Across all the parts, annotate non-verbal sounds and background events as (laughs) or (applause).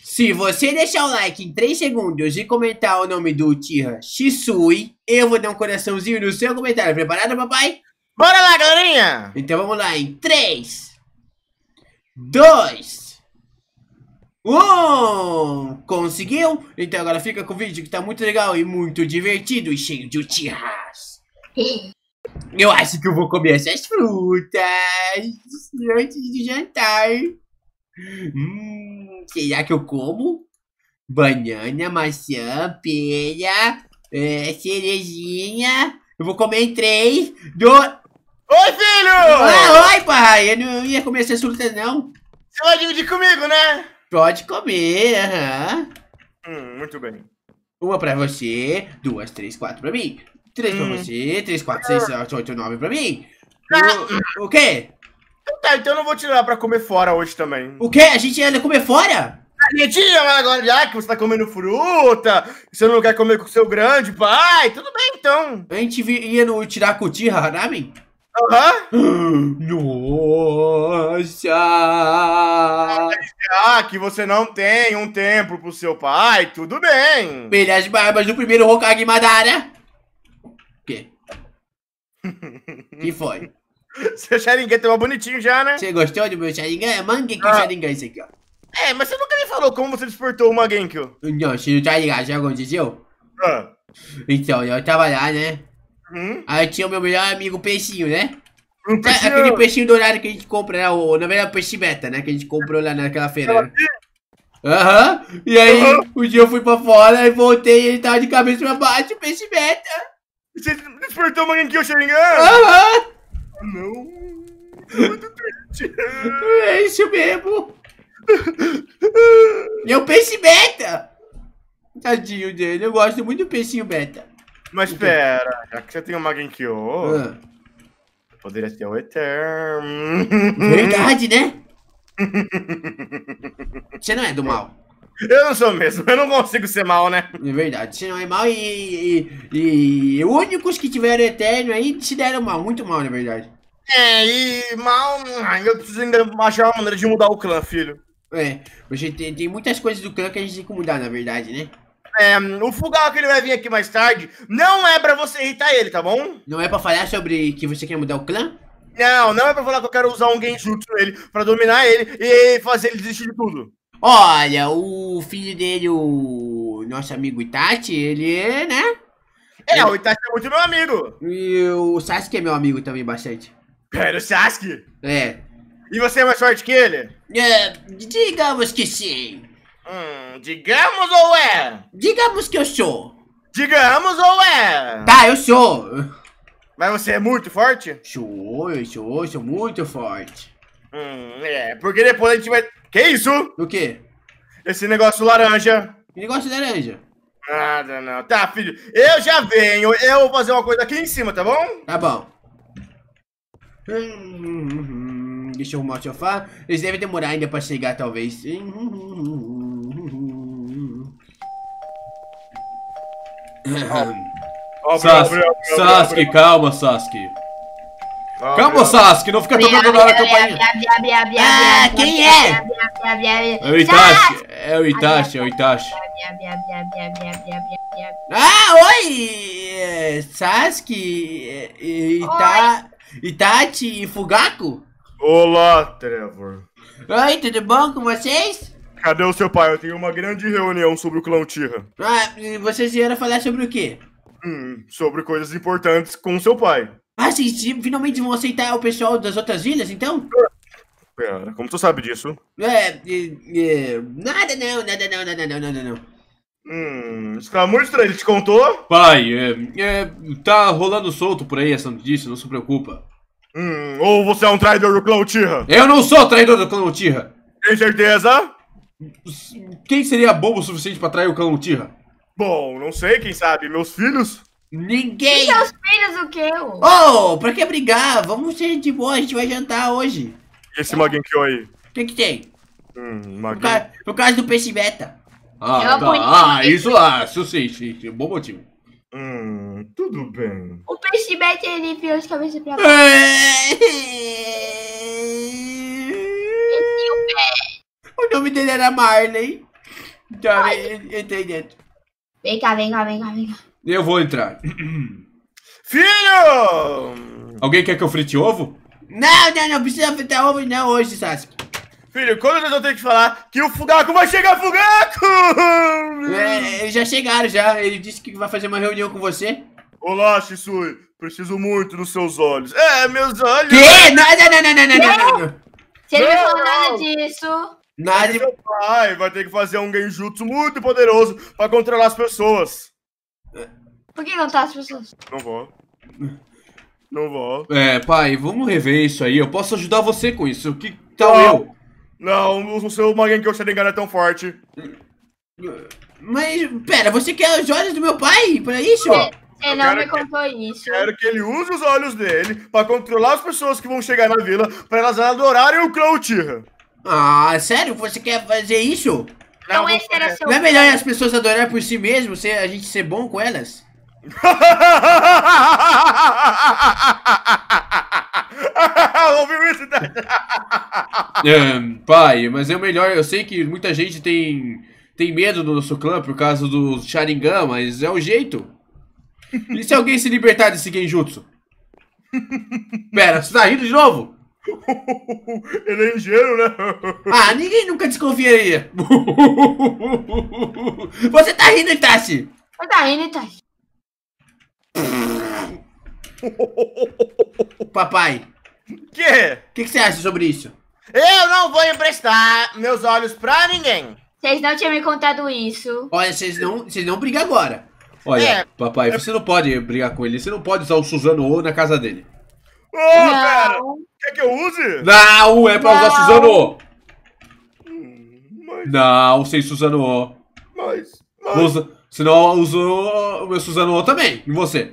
Se você deixar o like em 3 segundos e comentar o nome do Tira Shisui, eu vou dar um coraçãozinho no seu comentário. Preparado, papai? Bora lá, galerinha! Então vamos lá em 3, 2, 1! Conseguiu? Então agora fica com o vídeo que tá muito legal e muito divertido e cheio de Uchihas. (laughs) Eu acho que eu vou comer essas frutas antes de jantar. Hum será é que eu como? Banana, maçã, pera, é, cerejinha. Eu vou comer três, dois... Oi, filho! Ah, oi, pai! Eu não ia comer essas frutas, não. Você vai dividir comigo, né? Pode comer, aham. hum, muito bem. Uma pra você, duas, três, quatro pra mim. Três hum. pra você, três, quatro, seis, sete, oito, nove pra mim. Ah. O, o quê? Então tá, então eu não vou tirar pra comer fora hoje também. O quê? A gente ia comer fora? Anitinha, mas agora já que você tá comendo fruta, você não quer comer com o seu grande pai, tudo bem então. A gente ia no Tirakuti, Hanami? Aham. Nossa! Já ah, que você não tem um tempo pro seu pai, tudo bem. Belhas barbas do primeiro Hokage Madara. O quê? (laughs) que foi? (laughs) Seu Sharingan uma bonitinho já, né? Você gostou do meu Sharingan? É que ah. Sharingan é esse aqui, ó. É, mas você nunca me falou como você despertou o Mangekyo. Não, se tá ligado, já aconteceu? Ah. Então, eu tava lá, né? Hum? Aí tinha o meu melhor amigo Peixinho, né? Um é, peixinho. É, aquele peixinho dourado que a gente compra, né? O, na verdade, o peixe beta, né? Que a gente comprou lá naquela feira, né? Aham, uhum. e aí uhum. um dia eu fui pra fora e voltei e ele tava de cabeça pra baixo, o peixe beta. Você despertou o Mangekyo Sharingan? Aham. Uhum. Não. É muito triste. É isso mesmo. Meu peixe beta. Tadinho dele. Eu gosto muito do peixinho beta. Mas então. pera, já que você tem uma Genkyo, ah. poderia ter o Eterno. Verdade, né? (laughs) você não é do mal. Eu não sou mesmo, eu não consigo ser mal, né? É verdade, você não é mal e, e, e únicos que tiveram Eterno aí se deram mal, muito mal, na verdade. É, e mal. Eu preciso achar uma maneira de mudar o clã, filho. É, você tem, tem muitas coisas do clã que a gente tem que mudar, na verdade, né? É, o Fugal é que ele vai vir aqui mais tarde não é pra você irritar ele, tá bom? Não é pra falar sobre que você quer mudar o clã? Não, não é pra falar que eu quero usar um genjutsu nele pra dominar ele e fazer ele desistir de tudo. Olha, o filho dele, o nosso amigo Itachi, ele, é, né? É, ele... o Itachi é muito meu amigo. E o Sasuke é meu amigo também, bastante. Pera, o Sasuke? É. E você é mais forte que ele? É, digamos que sim. Hum, digamos ou é? Digamos que eu sou. Digamos ou é? Tá, eu sou. Mas você é muito forte? Sou, eu sou, sou muito forte. Hum, é, porque depois a gente vai. Que isso? O quê? Esse negócio laranja. Que negócio laranja? Nada, não. Tá, filho. Eu já venho. Eu vou fazer uma coisa aqui em cima, tá bom? Tá bom deixa eu arrumar o sofá. Eles devem demorar ainda pra chegar, talvez. Sasuke, calma, Sasuke. Calma, Sasuke, não fica tocando agora a campainha. Ah, quem é? É o Itachi, é o Itachi, é o Itachi. Ah, oi! Sasuke, Ita... Itachi e Fugaku? Olá, Trevor. Oi, tudo bom com vocês? Cadê o seu pai? Eu tenho uma grande reunião sobre o clã Tira. Ah, vocês vieram falar sobre o quê? Hum, sobre coisas importantes com seu pai. Ah, sim, finalmente vão aceitar o pessoal das outras ilhas, então? Pera, como tu sabe disso? É, é, é nada não, nada não, nada não, nada não. Hum, estranho, ele te contou? Pai, é, é, tá rolando solto por aí essa notícia, não se preocupa. Hum, ou você é um traidor do clã Uchiha? Eu não sou traidor do clã Uchiha! Tem certeza? Quem seria bobo o suficiente pra trair o clã Uchiha? Bom, não sei, quem sabe, meus filhos? Ninguém! E seus filhos o que eu? Oh, pra que brigar? Vamos ser de boa, a gente vai jantar hoje. E esse é. Magenkyo aí? O que que tem? Hum, Magen... Por, por causa do peixe beta. Ah, é tá. ah isso, ah, isso sim, sim, sim, bom motivo. Hum, tudo bem. O peixe mete ele vira as cabeças pra baixo. é (laughs) o nome dele era Marley. Então, entrei dentro. Vem cá, vem cá, vem cá, vem cá. Eu vou entrar. (clears throat) Filho! Alguém quer que eu frite ovo? Não, não, não precisa fritar ovo não hoje, Sasuke. Filho, quando eu tenho que falar que o Fugaco vai chegar, Fugaco! É, eles já chegaram, já. Ele disse que vai fazer uma reunião com você. Olá, Shisui. Preciso muito dos seus olhos. É, meus olhos... Que? Não, não, não, não, não, não, não. não. não falou nada disso... Nada é pai vai ter que fazer um genjutsu muito poderoso pra controlar as pessoas. Por que não tá as pessoas? Não vou. Não vou. É, pai, vamos rever isso aí. Eu posso ajudar você com isso. Que tal eu? Não, o seu Mangekyou Sharingan não é tão forte. Mas, pera, você quer os olhos do meu pai pra isso? Você, não me contou que, isso. Quero que ele use os olhos dele pra controlar as pessoas que vão chegar na vila pra elas adorarem o Cloutir. Ah, sério? Você quer fazer isso? Não, não, era seu não é melhor as pessoas adorarem por si mesmo, ser, a gente ser bom com elas? (laughs) (laughs) Ouviu isso? Né? (laughs) é, pai, mas é o melhor. Eu sei que muita gente tem, tem medo do nosso clã por causa do Sharingan, mas é o jeito. E se alguém se libertar desse Genjutsu? (laughs) Pera, você tá rindo de novo? Ele é engenheiro, né? ah, ninguém nunca desconfiaria. você tá rindo, Itachi? Eu tá rindo, Itachi. Papai, que? O que, que você acha sobre isso? Eu não vou emprestar meus olhos pra ninguém. Vocês não tinham me contado isso. Olha, vocês não, vocês não brigam agora. Olha, é. papai, você não pode brigar com ele. Você não pode usar o Suzano O na casa dele. Ô, oh, pera! Quer que eu use? Não, é pra não. usar Suzano O. Hum, mas... Não, sem Suzano O. Mas... mas... Usa, senão uso o meu Suzano O também, e você.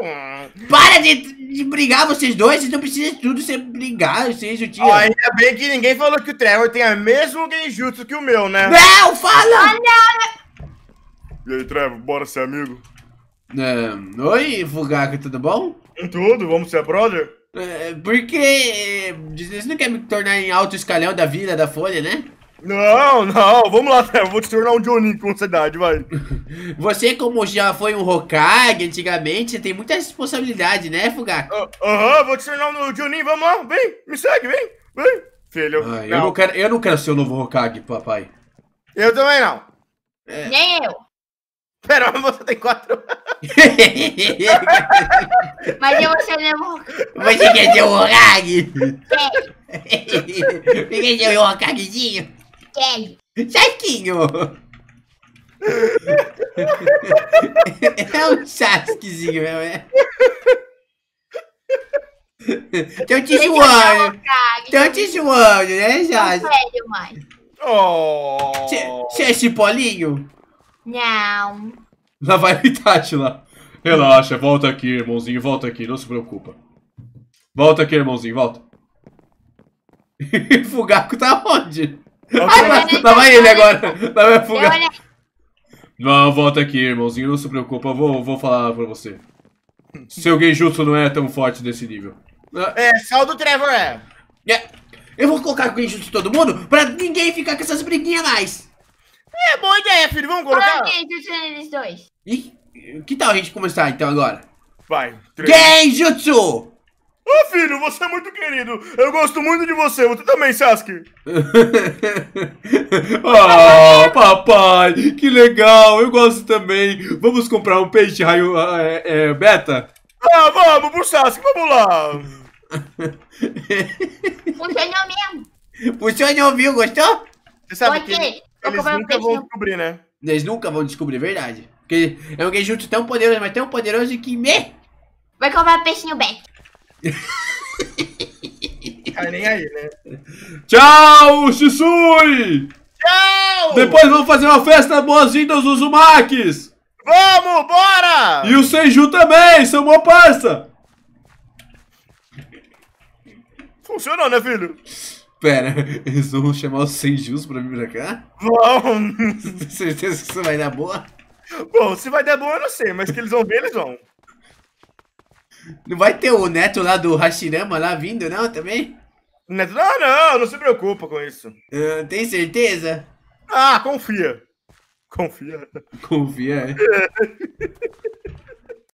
(laughs) Para de, de brigar vocês dois, vocês não precisam de tudo, ser brigar, vocês o tio. Ó, ainda bem que ninguém falou que o Trevor tem a mesmo genjutsu que o meu, né? Não, fala! Ah, e aí, Trevor, bora ser amigo? Um, oi, Fugaku, tudo bom? Tudo, vamos ser brother? É, porque eh, você não quer me tornar em alto escalão da vida da Folha, né? Não, não, vamos lá, eu vou te tornar um Jonin com ansiedade, vai. (laughs) Você, como já foi um Hokage antigamente, você tem muita responsabilidade, né, Fugaku? Ah, aham, uh, uh -huh, vou te tornar um Jonin, vamos lá, vem, me segue, vem, vem, filho. Ah, não. Eu, não quero, eu não quero ser o novo Hokage, papai. Eu também não. É. Nem eu. Pera, mas (laughs) você tem quatro. (laughs) mas eu vou ser o novo Você quer ser o Hokage? Quer. Você quer ser o Hokagezinho? escreve. Chaquinho! é um chasquezinho meu. é. Estão te zoando. Estão te zoando, né, Jás? Né, não sério, mãe. oh. é Chipolinho? Não. Lá vai o Itachi lá. Relaxa, volta aqui, irmãozinho, volta aqui, não se preocupa. Volta aqui, irmãozinho, volta. (laughs) Fugaco tá onde? Lá vai ele agora. Lá vai a fuga. Não, volta aqui, irmãozinho. Não se preocupa, vou, vou falar pra você. Seu genjutsu não é tão forte desse nível. É, só o do Trevor é. é. Eu vou colocar o genjutsu de todo mundo pra ninguém ficar com essas briguinhas mais. É, boa ideia, filho. Vamos colocar? Qual é genjutsu neles dois? E, que tal a gente começar então agora? Vai. Três. Genjutsu! Ô oh, filho, você é muito querido. Eu gosto muito de você. Você também, Sasuke. oh, (laughs) papai, que legal. Eu gosto também. Vamos comprar um peixe raio é, é, beta? Ah, vamos pro Sasuke, vamos lá. Funcionou (laughs) mesmo. Funcionou, viu? Gostou? Você sabe Gostei. que eles, nunca vão descobrir, né? Eles nunca vão descobrir, verdade. Porque é um genjutsu tão poderoso, mas tão poderoso que... Me... Vai comprar peixinho beta tá nem aí, né? Tchau, Shisui! Tchau! Depois vamos fazer uma festa boas-vindas dos Umaques! Vamos, bora! E o Seiju também, seu mó parça! Funcionou, né, filho? Pera, (laughs) eles vão chamar os Seijus pra vir pra cá? Vão! Tem (laughs) certeza que isso vai dar boa? Bom, se vai dar boa eu não sei, mas que eles vão ver, eles vão. Não vai ter o neto lá do Hashirama lá vindo, não, também? Neto, não, não, não se preocupa com isso. tem certeza? Ah, confia. Confia. Confia, é. (laughs)